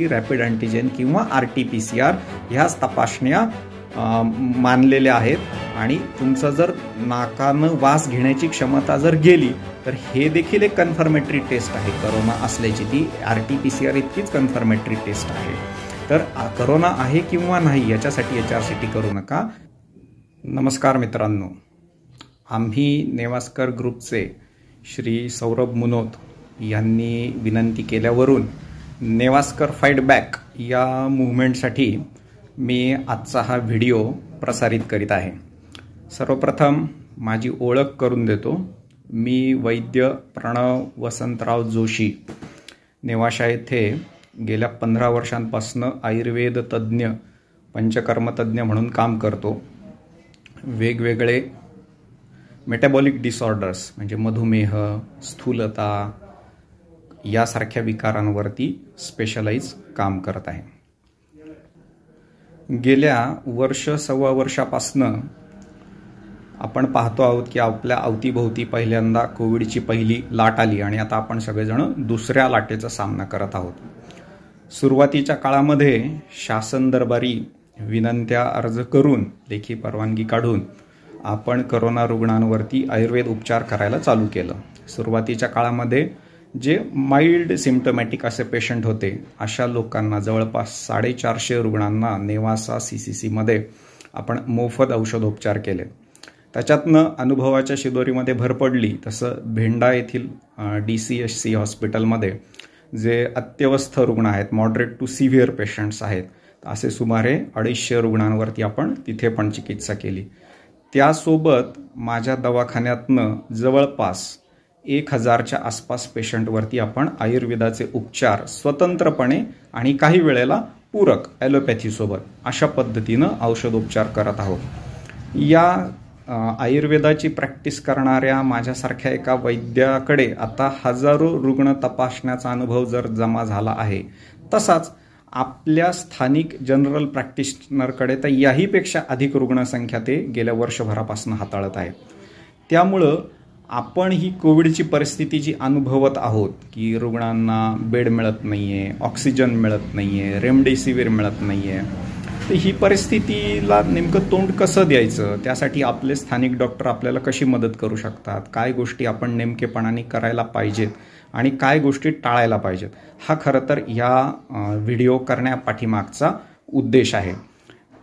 की rapid antigen किंवा R T P C R ह्याच तपासण्या मानलेल्या आहेत आणि तुमचं जर नाकानं वास घेण्याची क्षमता जर गेली तर हे देखील एक कन्फर्मेटरी टेस्ट आहे करोना असल्याची ती R T P C R इतकीच कन्फर्मेटरी टेस्ट आहे तर करोना आहे किंवा नाही याच्यासाठी एच आर सी टी करू नका नमस्कार मित्रांनो आम्ही नेवास्कर ग्रुपचे श्री सौरभ मुनोत यांनी विनंती केल्यावरून नेवास्कर फाईट बॅक या मुवमेंटसाठी मी आजचा हा व्हिडिओ प्रसारित करीत आहे सर्वप्रथम माझी ओळख करून देतो मी वैद्य प्रणव वसंतराव जोशी नेवाशा येथे गेल्या पंधरा वर्षांपासनं आयुर्वेद तज्ज्ञ पंचकर्मतज्ञ म्हणून काम करतो वेगवेगळे मेटाबॉलिक डिसऑर्डर्स म्हणजे मधुमेह स्थूलता यासारख्या विकारांवरती स्पेशलाइज काम करत आहे गेल्या वर्ष सव्वा वर्षापासनं आपण पाहतो आहोत की आपल्या अवतीभोवती पहिल्यांदा कोविडची पहिली लाट आली आणि आता आपण सगळेजण दुसऱ्या लाटेचा सामना करत आहोत सुरुवातीच्या काळामध्ये शासन दरबारी विनंत्या अर्ज करून लेखी परवानगी काढून आपण करोना रुग्णांवरती आयुर्वेद उपचार करायला चालू केलं सुरुवातीच्या काळामध्ये जे माइल्ड सिमटमॅटिक असे पेशंट होते अशा लोकांना जवळपास साडेचारशे रुग्णांना नेवासा सी सी सीमध्ये आपण मोफत औषधोपचार केले त्याच्यातनं अनुभवाच्या शिदोरीमध्ये भर पडली तसं भेंडा येथील डी सी एस सी हॉस्पिटलमध्ये जे अत्यवस्थ रुग्ण आहेत मॉडरेट टू सिव्हिअर पेशंट्स आहेत असे सुमारे अडीचशे रुग्णांवरती आपण तिथे पण चिकित्सा केली त्यासोबत माझ्या दवाखान्यातनं जवळपास एक हजारच्या आसपास पेशंटवरती आपण आयुर्वेदाचे उपचार स्वतंत्रपणे आणि काही वेळेला पूरक ॲलोपॅथीसोबत अशा पद्धतीनं औषधोपचार करत आहोत या आयुर्वेदाची प्रॅक्टिस करणाऱ्या माझ्यासारख्या एका वैद्याकडे आता हजारो रुग्ण तपासण्याचा अनुभव जर जमा झाला आहे तसाच आपल्या स्थानिक जनरल प्रॅक्टिशनरकडे तर याहीपेक्षा अधिक रुग्णसंख्या ते गेल्या वर्षभरापासून हाताळत आहे त्यामुळं आपण ही कोविडची परिस्थिती जी अनुभवत आहोत की रुग्णांना बेड मिळत नाही आहे ऑक्सिजन मिळत नाही आहे रेमडेसिवीर मिळत नाही आहे तर ही परिस्थितीला नेमकं तोंड कसं द्यायचं त्यासाठी आपले स्थानिक डॉक्टर आपल्याला कशी मदत करू शकतात काय गोष्टी आपण नेमकेपणाने करायला पाहिजेत आणि काय गोष्टी टाळायला पाहिजेत हा खरं तर या व्हिडिओ करण्यापाठीमागचा उद्देश आहे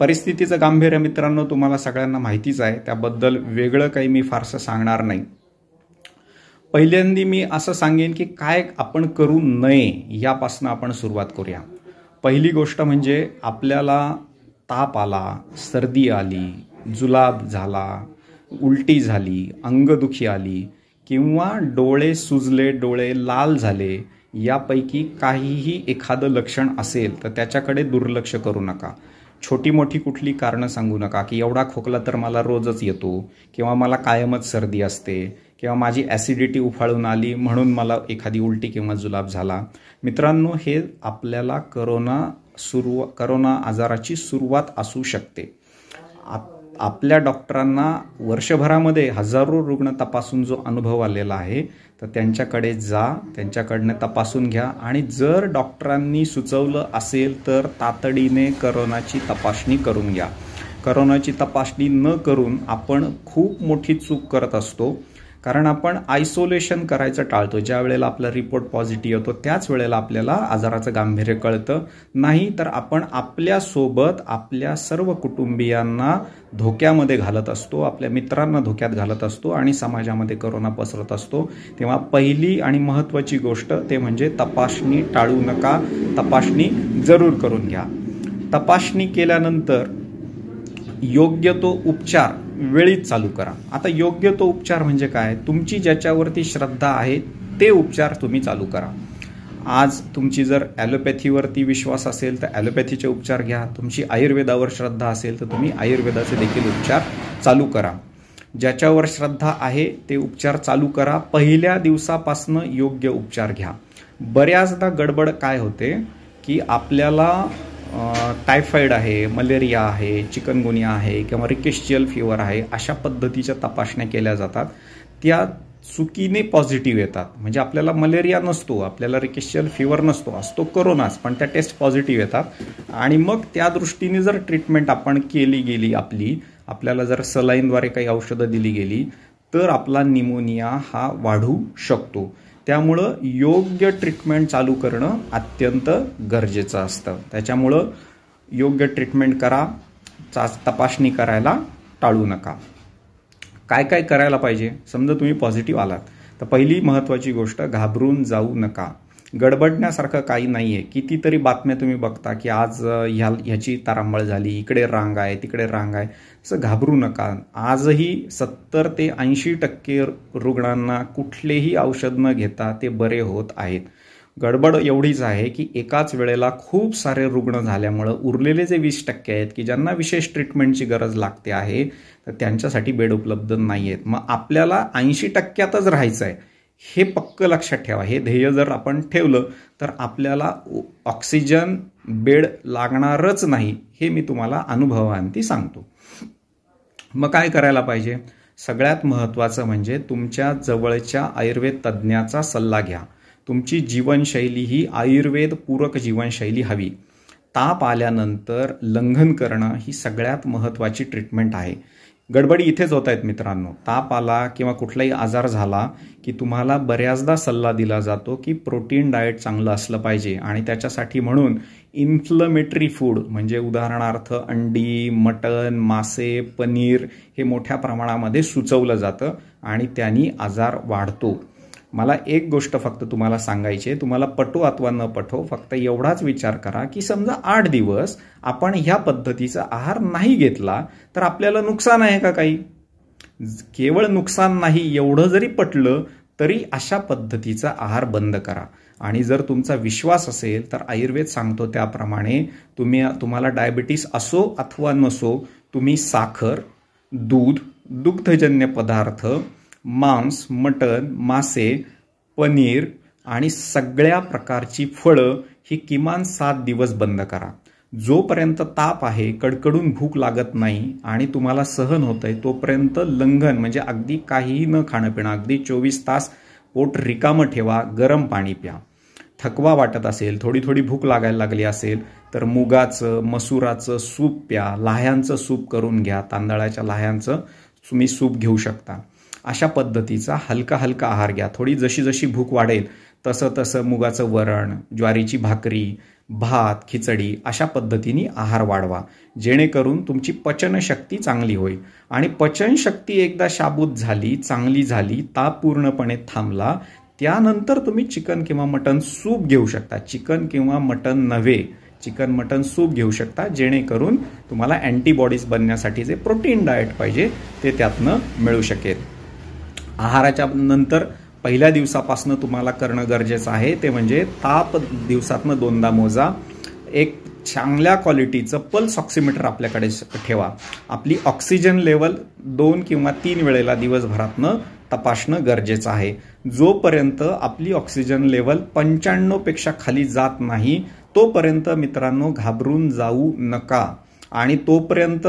परिस्थितीचं गांभीर्य मित्रांनो तुम्हाला सगळ्यांना माहितीच आहे त्याबद्दल वेगळं काही मी फारसं सांगणार नाही पहिल्यांदी मी असं सांगेन की काय आपण करू नये यापासून आपण सुरुवात करूया पहिली गोष्ट म्हणजे आपल्याला ताप आला सर्दी आली जुलाब झाला उलटी झाली अंगदुखी आली किंवा डोळे सुजले डोळे लाल झाले यापैकी काहीही एखादं लक्षण असेल तर त्याच्याकडे दुर्लक्ष करू नका छोटी मोठी कुठली कारणं सांगू नका की एवढा खोकला तर मला रोजच येतो किंवा मला कायमच सर्दी असते किंवा माझी ॲसिडिटी उफाळून आली म्हणून मला एखादी उलटी किंवा जुलाब झाला मित्रांनो हे आपल्याला करोना सुरू करोना आजाराची सुरुवात असू शकते आप आपल्या डॉक्टरांना वर्षभरामध्ये हजारो रुग्ण तपासून जो अनुभव आलेला आहे तर त्यांच्याकडे जा त्यांच्याकडनं तपासून घ्या आणि जर डॉक्टरांनी सुचवलं असेल तर तातडीने करोनाची तपासणी करून घ्या करोनाची तपासणी न करून आपण खूप मोठी चूक करत असतो कारण आपण आयसोलेशन करायचं टाळतो ज्या वेळेला आपला रिपोर्ट पॉझिटिव्ह येतो त्याच वेळेला आपल्याला आजाराचं गांभीर्य कळतं नाही तर आपण आपल्यासोबत आपल्या सर्व कुटुंबियांना धोक्यामध्ये घालत असतो आपल्या मित्रांना धोक्यात घालत असतो आणि समाजामध्ये करोना पसरत असतो तेव्हा पहिली आणि महत्त्वाची गोष्ट ते म्हणजे तपासणी टाळू नका तपासणी जरूर करून घ्या तपासणी केल्यानंतर योग्य तो उपचार वेळीच चालू करा आता योग्य तो उपचार म्हणजे काय तुमची ज्याच्यावरती श्रद्धा आहे ते उपचार तुम्ही चालू करा आज तुमची जर ॲलोपॅथीवरती विश्वास असेल तर ॲलोपॅथीचे उपचार घ्या तुमची आयुर्वेदावर श्रद्धा असेल तर तुम्ही आयुर्वेदाचे देखील उपचार चालू करा ज्याच्यावर श्रद्धा आहे ते उपचार चालू करा पहिल्या दिवसापासनं योग्य उपचार घ्या बऱ्याचदा गडबड काय होते की आपल्याला टायफॉईड आहे मलेरिया आहे चिकनगुनिया आहे किंवा रिकेशियल फिवर आहे अशा पद्धतीच्या तपासण्या केल्या जातात त्या चुकीने पॉझिटिव्ह येतात म्हणजे आपल्याला मलेरिया नसतो आपल्याला रिकेशियल फिवर नसतो असतो करोनाच पण त्या टेस्ट पॉझिटिव्ह येतात आणि मग त्या दृष्टीने जर ट्रीटमेंट आपण केली गेली आपली आपल्याला जर सलाईनद्वारे काही औषधं दिली गेली तर आपला निमोनिया हा वाढू शकतो त्यामुळं योग्य ट्रीटमेंट चालू करणं अत्यंत गरजेचं असतं त्याच्यामुळं योग्य ट्रीटमेंट करा चा तपासणी करायला टाळू नका काय काय करायला पाहिजे समजा तुम्ही पॉझिटिव्ह आलात तर पहिली महत्त्वाची गोष्ट घाबरून जाऊ नका गडबडण्यासारखं काही नाही आहे कितीतरी बातम्या तुम्ही बघता की आज ह्या ह्याची तारांबळ झाली इकडे रांग आहे तिकडे रांग आहे असं घाबरू नका आजही सत्तर ते ऐंशी टक्के रुग्णांना कुठलेही औषध न घेता ते बरे होत आहेत गडबड एवढीच आहे की एकाच वेळेला खूप सारे रुग्ण झाल्यामुळं उरलेले जे वीस टक्के आहेत की ज्यांना विशेष ट्रीटमेंटची गरज लागते आहे तर त्यांच्यासाठी बेड उपलब्ध नाही आहेत मग आपल्याला ऐंशी टक्क्यातच राहायचं आहे हे पक्क लक्षात ठेवा हे ध्येय जर आपण ठेवलं तर आपल्याला ऑक्सिजन बेड लागणारच नाही हे मी तुम्हाला अनुभवांती सांगतो मग काय करायला पाहिजे सगळ्यात महत्त्वाचं म्हणजे तुमच्या जवळच्या आयुर्वेद तज्ज्ञाचा सल्ला घ्या तुमची जीवनशैली ही आयुर्वेद पूरक जीवनशैली हवी ताप आल्यानंतर लंघन करणं ही सगळ्यात महत्त्वाची ट्रीटमेंट आहे गडबडी इथेच होत आहेत मित्रांनो ताप आला किंवा कुठलाही आजार झाला की तुम्हाला बऱ्याचदा सल्ला दिला जातो की प्रोटीन डाएट चांगलं असलं पाहिजे आणि त्याच्यासाठी म्हणून इन्फ्लमेटरी फूड म्हणजे उदाहरणार्थ अंडी मटण मासे पनीर हे मोठ्या प्रमाणामध्ये सुचवलं जातं आणि त्यांनी आजार वाढतो मला एक गोष्ट फक्त तुम्हाला सांगायची आहे तुम्हाला पटो अथवा न पटो फक्त एवढाच विचार करा की समजा आठ दिवस आपण ह्या पद्धतीचा आहार नाही घेतला तर आपल्याला नुकसान आहे का काही केवळ नुकसान नाही एवढं जरी पटलं तरी अशा पद्धतीचा आहार बंद करा आणि जर तुमचा विश्वास असेल तर आयुर्वेद सांगतो त्याप्रमाणे तुम्ही तुम्हाला डायबिटीस असो अथवा नसो तुम्ही साखर दूध दुग्धजन्य पदार्थ मांस मटण मासे पनीर आणि सगळ्या प्रकारची फळं ही किमान सात दिवस बंद करा जोपर्यंत ताप आहे कडकडून भूक लागत नाही आणि तुम्हाला सहन होत आहे तोपर्यंत लंघन म्हणजे अगदी काहीही न खाणं पिणं अगदी चोवीस तास पोट रिकामं ठेवा गरम पाणी प्या थकवा वाटत असेल थोडी थोडी भूक लागायला लागली असेल तर मुगाचं मसुराचं सूप प्या लाह्यांचं सूप करून घ्या तांदळाच्या लाह्यांचं तुम्ही सूप घेऊ शकता अशा पद्धतीचा हलका हलका आहार घ्या थोडी जशी जशी भूक वाढेल तसं तसं मुगाचं वरण ज्वारीची भाकरी भात खिचडी अशा पद्धतीने आहार वाढवा जेणेकरून तुमची पचनशक्ती चांगली होईल आणि पचनशक्ती एकदा शाबूत झाली चांगली झाली ताप पूर्णपणे थांबला त्यानंतर तुम्ही चिकन किंवा मटन सूप घेऊ शकता चिकन किंवा मटन नव्हे चिकन मटन सूप घेऊ शकता जेणेकरून तुम्हाला अँटीबॉडीज बनण्यासाठी जे प्रोटीन डाएट पाहिजे ते त्यातनं मिळू शकेल आहाराच्या नंतर पहिल्या दिवसापासून तुम्हाला करणं गरजेचं आहे ते म्हणजे ताप दिवसातनं दोनदा मोजा एक चांगल्या क्वालिटीचं पल्स ऑक्सिमीटर आपल्याकडे ठेवा आपली ऑक्सिजन लेवल दोन किंवा तीन वेळेला दिवसभरातनं तपासणं गरजेचं आहे जोपर्यंत आपली ऑक्सिजन लेवल पंच्याण्णवपेक्षा खाली जात नाही तोपर्यंत मित्रांनो घाबरून जाऊ नका आणि तोपर्यंत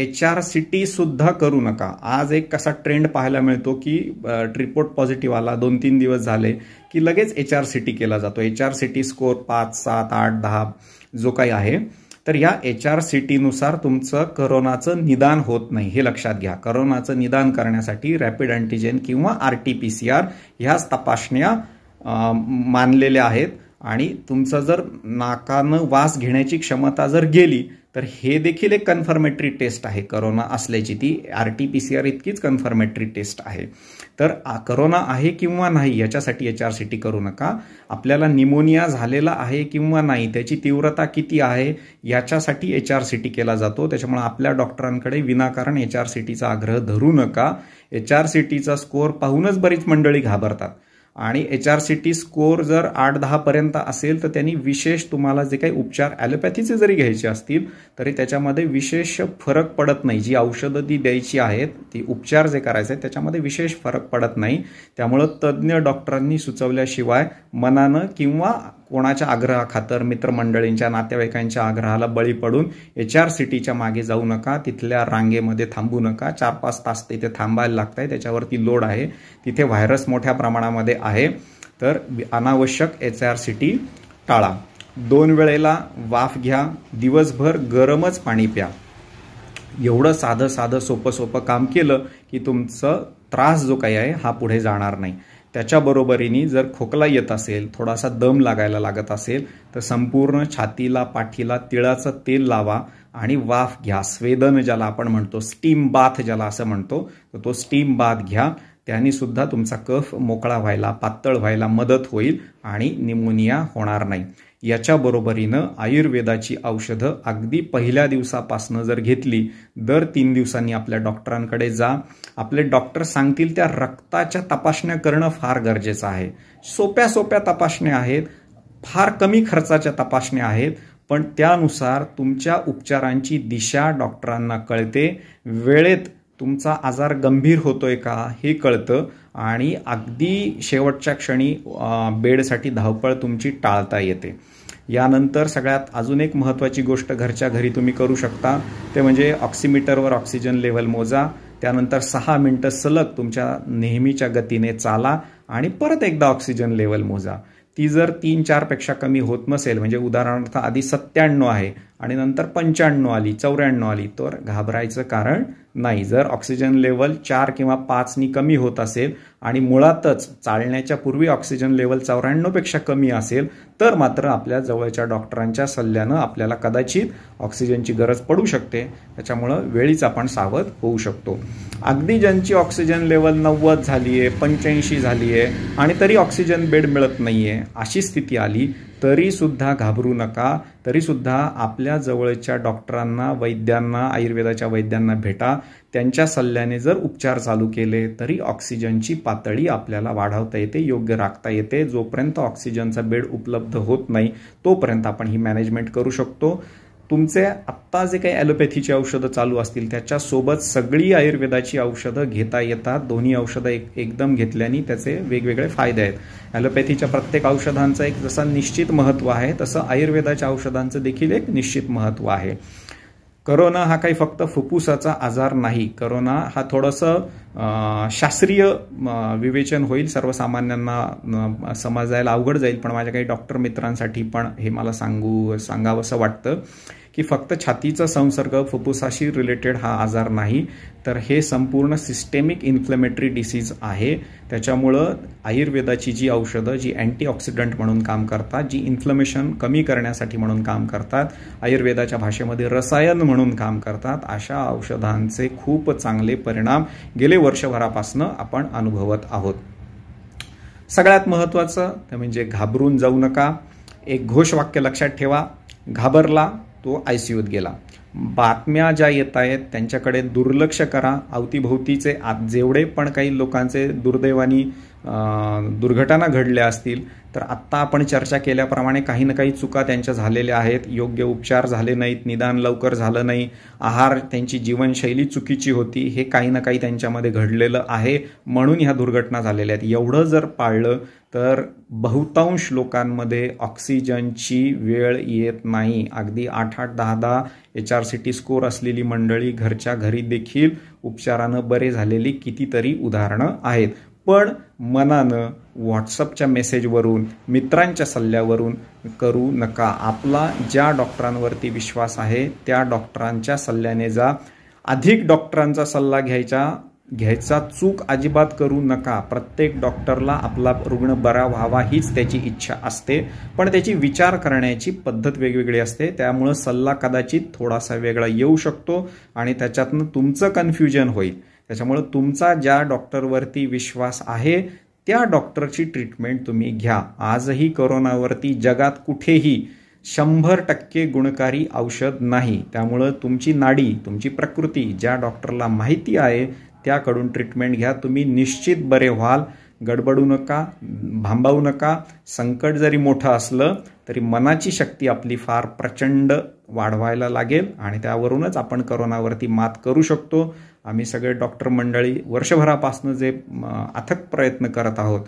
एच आर सी टी सुद्धा करू नका आज एक कसा ट्रेंड पाहायला मिळतो की रिपोर्ट पॉझिटिव्ह आला दोन तीन दिवस झाले की लगेच एच आर सी टी केला जातो H R C T score पाच सात आठ दहा जो काही आहे तर या एच आर सी टीनुसार तुमचं करोनाचं निदान होत नाही हे लक्षात घ्या करोनाचं निदान करण्यासाठी रॅपिड अँटीजेन किंवा R T P C R ह्याच तपासण्या मानलेल्या आहेत आणि तुमचं जर नाकानं वास घेण्याची क्षमता जर गेली तर हे देखील एक कन्फर्मेटरी टेस्ट आहे करोना असल्याची ती R T P C R इतकीच कन्फर्मेटरी टेस्ट आहे तर करोना आहे किंवा नाही याच्यासाठी एच आर सी टी करू नका आपल्याला निमोनिया झालेला आहे किंवा नाही त्याची तीव्रता किती आहे याच्यासाठी एच आर सी टी केला जातो त्याच्यामुळे आपल्या डॉक्टरांकडे विनाकारण एच आर सी टीचा आग्रह धरू नका एच आर सी टीचा स्कोअर पाहूनच बरीच मंडळी घाबरतात आणि H R C T score जर आठ दहापर्यंत असेल तर त्यांनी विशेष तुम्हाला जे काही उपचार ॲलोपॅथीचे जरी घ्यायचे असतील तरी त्याच्यामध्ये विशेष फरक पडत नाही जी औषधं ती द्यायची आहेत ती उपचार जे करायचे आहेत त्याच्यामध्ये विशेष फरक पडत नाही त्यामुळं तज्ज्ञ डॉक्टरांनी सुचवल्याशिवाय मनानं किंवा कोणाच्या आग्रहाखातर मित्रमंडळींच्या नातेवाईकांच्या आग्रहाला बळी पडून एच आर सिटीच्या मागे जाऊ नका तिथल्या रांगेमध्ये थांबू नका चार पाच तास तिथे थांबायला लागत आहे त्याच्यावरती लोड आहे तिथे व्हायरस मोठ्या प्रमाणामध्ये आहे तर अनावश्यक एच आर सिटी टाळा दोन वेळेला वाफ घ्या दिवसभर गरमच पाणी प्या एवढं साधं साधं सोपं सोपं काम केलं की तुमचं त्रास जो काही आहे हा पुढे जाणार नाही त्याच्याबरोबरीने जर खोकला येत असेल थोडासा दम लागायला लागत असेल तर संपूर्ण छातीला पाठीला तिळाचं तेल लावा आणि वाफ घ्या स्वेदन ज्याला आपण म्हणतो स्टीम बाथ ज्याला असं म्हणतो तर तो स्टीम बाथ घ्या त्यांनी सुद्धा तुमचा कफ मोकळा व्हायला पातळ व्हायला मदत होईल आणि निमोनिया होणार नाही याच्या आयुर्वेदाची औषधं अगदी पहिल्या दिवसापासनं जर घेतली दर तीन दिवसांनी आपल्या डॉक्टरांकडे जा आपले डॉक्टर सांगतील त्या रक्ताच्या तपासण्या करणं फार गरजेचं आहे सोप्या सोप्या तपासण्या आहेत फार कमी खर्चाच्या तपासण्या आहेत पण त्यानुसार तुमच्या उपचारांची दिशा डॉक्टरांना कळते वेळेत तुमचा आजार गंभीर होतोय का हे कळतं आणि अगदी शेवटच्या क्षणी बेडसाठी धावपळ तुमची टाळता येते यानंतर सगळ्यात अजून एक महत्त्वाची गोष्ट घरच्या घरी तुम्ही करू शकता ते म्हणजे ऑक्सिमीटरवर ऑक्सिजन लेवल मोजा त्यानंतर सहा मिनटं सलग तुमच्या नेहमीच्या गतीने चाला आणि परत एकदा ऑक्सिजन लेवल मोजा ती जर तीन चारपेक्षा कमी होत नसेल म्हणजे उदाहरणार्थ आधी सत्त्याण्णव आहे आणि नंतर पंच्याण्णव आली चौऱ्याण्णव आली तर घाबरायचं कारण नाही जर ऑक्सिजन लेवल चार किंवा पाचनी कमी होत असेल आणि मुळातच चालण्याच्या पूर्वी ऑक्सिजन लेवल चौऱ्याण्णवपेक्षा कमी असेल तर मात्र आपल्या जवळच्या डॉक्टरांच्या सल्ल्यानं आपल्याला कदाचित ऑक्सिजनची गरज पडू शकते त्याच्यामुळं वेळीच आपण सावध होऊ शकतो अगदी ज्यांची ऑक्सिजन लेवल नव्वद झाली आहे पंच्याऐंशी झाली आहे आणि तरी ऑक्सिजन बेड मिळत नाही आहे अशी स्थिती आली तरीसुद्धा घाबरू नका तरीसुद्धा आपल्या जवळच्या डॉक्टरांना वैद्यांना आयुर्वेदाच्या वैद्यांना भेटा त्यांच्या सल्ल्याने जर उपचार चालू केले तरी ऑक्सिजनची पातळी आपल्याला वाढवता येते योग्य राखता येते जोपर्यंत ऑक्सिजनचा बेड उपलब्ध होत नाही तोपर्यंत आपण ही मॅनेजमेंट करू शकतो तुमचे आत्ता जे काही ॲलोपॅथीची औषधं चालू असतील त्याच्यासोबत सगळी आयुर्वेदाची औषधं घेता येतात दोन्ही औषधं एक एकदम घेतल्याने त्याचे वेगवेगळे फायदे आहेत ॲलोपॅथीच्या प्रत्येक औषधांचं एक जसं निश्चित महत्त्व आहे तसं आयुर्वेदाच्या औषधांचं देखील एक निश्चित महत्त्व आहे करोना हा काही फक्त फुफ्फुसाचा आजार नाही करोना हा थोडंसं शास्त्रीय विवेचन होईल सर्वसामान्यांना समजायला अवघड जाईल पण माझ्या काही डॉक्टर मित्रांसाठी पण हे मला सांगू असं वाटतं की फक्त छातीचा संसर्ग फुफ्फुसाशी रिलेटेड हा आजार नाही तर हे संपूर्ण सिस्टेमिक इन्फ्लेमेटरी डिसीज आहे त्याच्यामुळं आयुर्वेदाची जी औषधं जी अँटीऑक्सिडंट म्हणून काम करतात जी इन्फ्लमेशन कमी करण्यासाठी म्हणून काम करतात आयुर्वेदाच्या भाषेमध्ये रसायन म्हणून काम करतात अशा औषधांचे खूप चांगले परिणाम गेले वर्षभरापासून आपण अनुभवत आहोत सगळ्यात महत्त्वाचं ते म्हणजे घाबरून जाऊ नका एक घोष वाक्य लक्षात ठेवा घाबरला तो आय सी यूत गेला बातम्या ज्या येत आहेत त्यांच्याकडे दुर्लक्ष करा अवतीभोवतीचे आत जेवढे पण काही लोकांचे दुर्दैवानी दुर्घटना घडल्या असतील तर आत्ता आपण चर्चा केल्याप्रमाणे काही ना काही चुका त्यांच्या झालेल्या आहेत योग्य उपचार झाले नाहीत निदान लवकर झालं नाही आहार त्यांची जीवनशैली चुकीची होती हे काही ना काही त्यांच्यामध्ये घडलेलं आहे म्हणून ह्या दुर्घटना झालेल्या आहेत एवढं जर पाळलं तर बहुतांश लोकांमध्ये ऑक्सिजनची वेळ येत नाही अगदी आठ आठ दहा दहा H R C T score असलेली मंडळी घरच्या घरी देखील उपचारानं बरे झालेली कितीतरी उदाहरणं आहेत पण मनानं व्हॉट्सअपच्या मेसेजवरून मित्रांच्या सल्ल्यावरून करू नका आपला ज्या डॉक्टरांवरती विश्वास आहे त्या डॉक्टरांच्या सल्ल्याने जा अधिक डॉक्टरांचा सल्ला घ्यायचा घ्यायचा चूक अजिबात करू नका प्रत्येक डॉक्टरला आपला रुग्ण बरा व्हावा हीच त्याची इच्छा असते पण त्याची विचार करण्याची पद्धत वेगवेगळी असते त्यामुळं सल्ला कदाचित थोडासा वेगळा येऊ शकतो आणि त्याच्यातनं तुमचं कन्फ्युजन होईल त्याच्यामुळं तुमचा ज्या डॉक्टरवरती विश्वास आहे त्या डॉक्टरची ट्रीटमेंट तुम्ही घ्या आजही करोनावरती जगात कुठेही शंभर टक्के गुणकारी औषध नाही त्यामुळं तुमची नाडी तुमची प्रकृती ज्या डॉक्टरला माहिती आहे त्याकडून ट्रीटमेंट घ्या तुम्ही निश्चित बरे व्हाल गडबडू नका भांबावू नका संकट जरी मोठं असलं तरी मनाची शक्ती आपली फार प्रचंड वाढवायला लागेल आणि त्यावरूनच आपण करोनावरती मात करू शकतो आम्ही सगळे डॉक्टर मंडळी वर्षभरापासून जे अथक प्रयत्न करत आहोत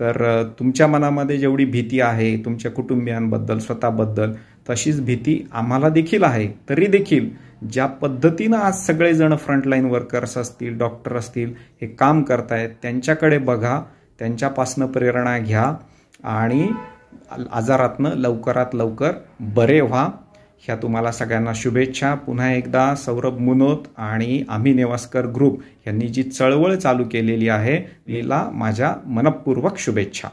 तर तुमच्या मनामध्ये जेवढी भीती आहे तुमच्या कुटुंबियांबद्दल स्वतःबद्दल तशीच भीती आम्हाला देखील आहे तरी देखील ज्या पद्धतीनं आज सगळेजण फ्रंटलाईन वर्कर्स असतील डॉक्टर असतील हे काम करतायत त्यांच्याकडे बघा त्यांच्यापासनं प्रेरणा घ्या आणि आजारातनं लवकरात लवकर बरे व्हा ह्या तुम्हाला सगळ्यांना शुभेच्छा पुन्हा एकदा सौरभ मुनोत आणि आम्ही नेवास्कर ग्रुप यांनी जी चळवळ चालू केलेली आहे तिला माझ्या मनपूर्वक शुभेच्छा